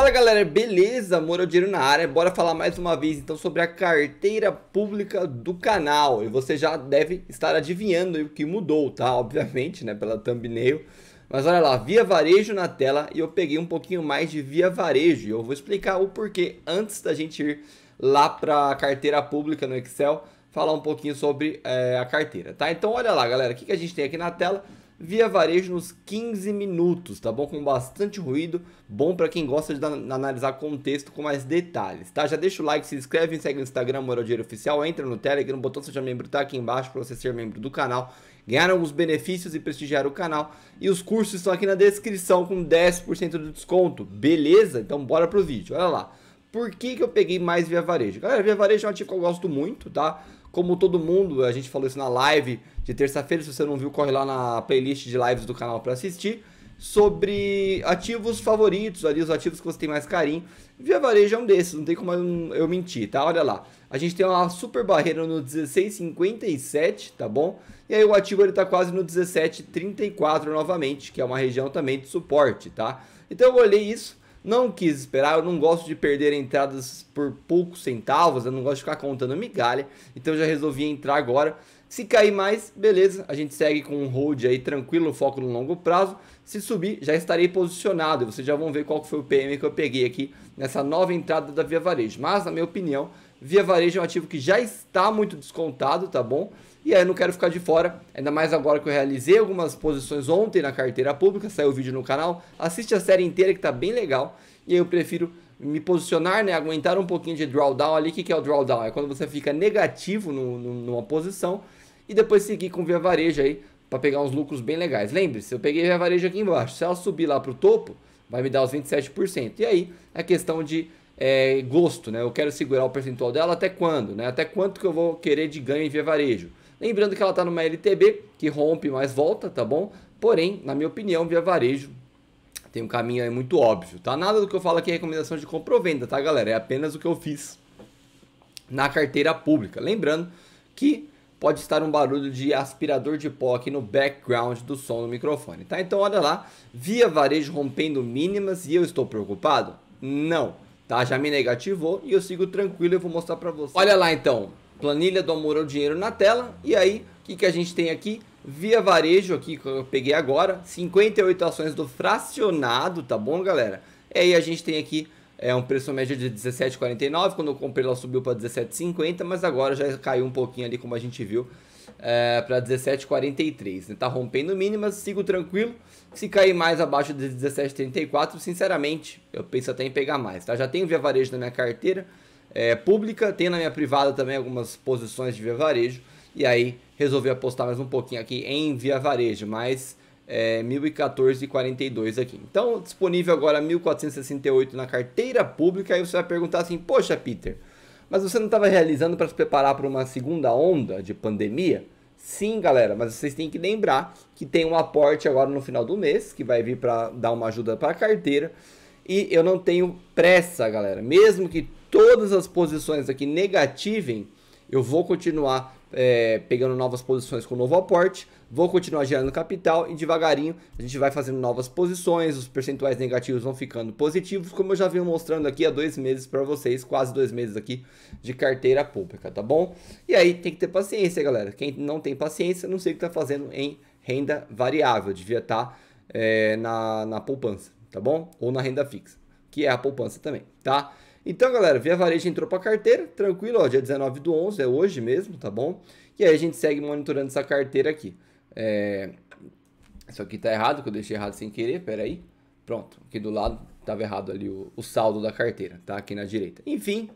Fala galera, beleza? Morodiro na área, bora falar mais uma vez então sobre a carteira pública do canal. E você já deve estar adivinhando o que mudou, tá? Obviamente, né, pela thumbnail. Mas olha lá, via varejo na tela e eu peguei um pouquinho mais de via varejo. E eu vou explicar o porquê antes da gente ir lá para a carteira pública no Excel, falar um pouquinho sobre é, a carteira, tá? Então olha lá galera, o que, que a gente tem aqui na tela? via varejo nos 15 minutos, tá bom? Com bastante ruído, bom para quem gosta de analisar contexto com mais detalhes, tá? Já deixa o like, se inscreve, segue no Instagram, Moral Dinheiro Oficial, entra no Telegram, o botão Seja Membro tá aqui embaixo para você ser membro do canal, ganhar alguns benefícios e prestigiar o canal. E os cursos estão aqui na descrição com 10% de desconto, beleza? Então bora pro vídeo, olha lá. Por que, que eu peguei mais via varejo? Galera, via varejo é um ativo que eu gosto muito, tá? Como todo mundo, a gente falou isso na live de terça-feira. Se você não viu, corre lá na playlist de lives do canal para assistir. Sobre ativos favoritos, ali os ativos que você tem mais carinho. Via varejo é um desses, não tem como eu mentir, tá? Olha lá. A gente tem uma super barreira no 16,57, tá bom? E aí o ativo ele tá quase no 17,34 novamente, que é uma região também de suporte, tá? Então eu olhei isso não quis esperar, eu não gosto de perder entradas por poucos centavos, eu não gosto de ficar contando migalha, então já resolvi entrar agora. Se cair mais, beleza, a gente segue com um hold aí tranquilo, foco no longo prazo. Se subir, já estarei posicionado. Vocês já vão ver qual foi o PM que eu peguei aqui nessa nova entrada da Via Varejo. Mas, na minha opinião, Via Varejo é um ativo que já está muito descontado, tá bom? E aí eu não quero ficar de fora, ainda mais agora que eu realizei algumas posições ontem na carteira pública, saiu o vídeo no canal, assiste a série inteira que tá bem legal. E aí eu prefiro me posicionar, né, aguentar um pouquinho de drawdown ali. O que, que é o drawdown? É quando você fica negativo no, no, numa posição e depois seguir com via varejo aí para pegar uns lucros bem legais. Lembre-se, eu peguei via varejo aqui embaixo. Se ela subir lá para o topo, vai me dar os 27%. E aí é questão de é, gosto, né? Eu quero segurar o percentual dela até quando, né? Até quanto que eu vou querer de ganho em via varejo? Lembrando que ela está numa LTB, que rompe, mas volta, tá bom? Porém, na minha opinião, via varejo, tem um caminho aí muito óbvio, tá? Nada do que eu falo aqui é recomendação de compra ou venda, tá, galera? É apenas o que eu fiz na carteira pública. Lembrando que pode estar um barulho de aspirador de pó aqui no background do som do microfone, tá? Então olha lá, via varejo rompendo mínimas e eu estou preocupado? Não, tá? Já me negativou e eu sigo tranquilo, eu vou mostrar para vocês. Olha lá então, planilha do Amor ao Dinheiro na tela. E aí, o que, que a gente tem aqui? Via Varejo, aqui que eu peguei agora, 58 ações do fracionado, tá bom, galera? E aí a gente tem aqui é, um preço médio de 17,49, quando eu comprei ela subiu para 17,50, mas agora já caiu um pouquinho ali, como a gente viu, é, para 17,43. Né? Tá rompendo mínimas, sigo tranquilo. Se cair mais abaixo de 17,34, sinceramente, eu penso até em pegar mais, tá? Já tenho Via Varejo na minha carteira, é, pública, tem na minha privada também algumas posições de via varejo, e aí resolvi apostar mais um pouquinho aqui em via varejo, mais é, 1.014,42 aqui. Então, disponível agora 1.468 na carteira pública, aí você vai perguntar assim, poxa Peter, mas você não estava realizando para se preparar para uma segunda onda de pandemia? Sim, galera, mas vocês têm que lembrar que tem um aporte agora no final do mês, que vai vir para dar uma ajuda para a carteira, e eu não tenho pressa, galera. Mesmo que todas as posições aqui negativem, eu vou continuar é, pegando novas posições com novo aporte, vou continuar gerando capital e devagarinho a gente vai fazendo novas posições, os percentuais negativos vão ficando positivos, como eu já venho mostrando aqui há dois meses para vocês, quase dois meses aqui de carteira pública, tá bom? E aí tem que ter paciência, galera. Quem não tem paciência, não sei o que está fazendo em renda variável, devia estar tá, é, na, na poupança, tá bom? Ou na renda fixa, que é a poupança também, tá? Então, galera, Via Varejo entrou para carteira, tranquilo, ó, dia 19 do 11, é hoje mesmo, tá bom? E aí a gente segue monitorando essa carteira aqui. É... Isso aqui tá errado, que eu deixei errado sem querer, peraí. Pronto, aqui do lado estava errado ali o, o saldo da carteira, tá? Aqui na direita. Enfim,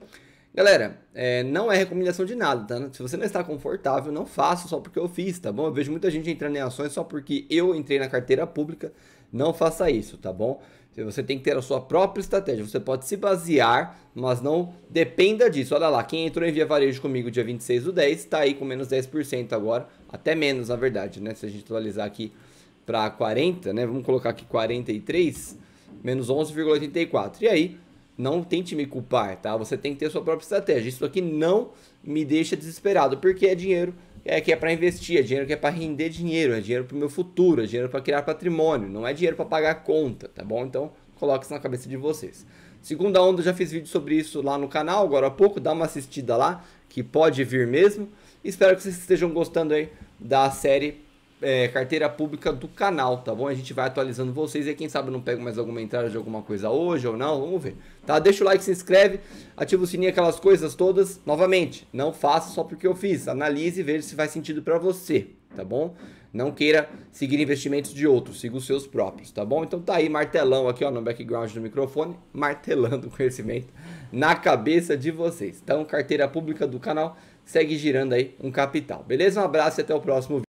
Galera, é, não é recomendação de nada, tá? Se você não está confortável, não faça só porque eu fiz, tá bom? Eu vejo muita gente entrando em ações só porque eu entrei na carteira pública. Não faça isso, tá bom? Você tem que ter a sua própria estratégia. Você pode se basear, mas não dependa disso. Olha lá, quem entrou em Via Varejo comigo dia 26 do 10 está aí com menos 10% agora. Até menos, na verdade, né? Se a gente atualizar aqui para 40, né? Vamos colocar aqui 43, menos 11,84. E aí, não tente me culpar, tá? Você tem que ter sua própria estratégia. Isso aqui não me deixa desesperado, porque é dinheiro é, que é para investir, é dinheiro que é para render dinheiro, é dinheiro para o meu futuro, é dinheiro para criar patrimônio, não é dinheiro para pagar conta, tá bom? Então, coloque isso na cabeça de vocês. Segunda onda, já fiz vídeo sobre isso lá no canal, agora há pouco, dá uma assistida lá, que pode vir mesmo. Espero que vocês estejam gostando aí da série é, carteira pública do canal, tá bom? A gente vai atualizando vocês e quem sabe eu não pego mais alguma entrada de alguma coisa hoje ou não, vamos ver. Tá? Deixa o like, se inscreve, ativa o sininho, aquelas coisas todas. Novamente, não faça só porque eu fiz, analise e veja se faz sentido para você, tá bom? Não queira seguir investimentos de outros, siga os seus próprios, tá bom? Então tá aí, martelão aqui, ó, no background do microfone, martelando o conhecimento na cabeça de vocês. Então, carteira pública do canal, segue girando aí um capital. Beleza? Um abraço e até o próximo vídeo.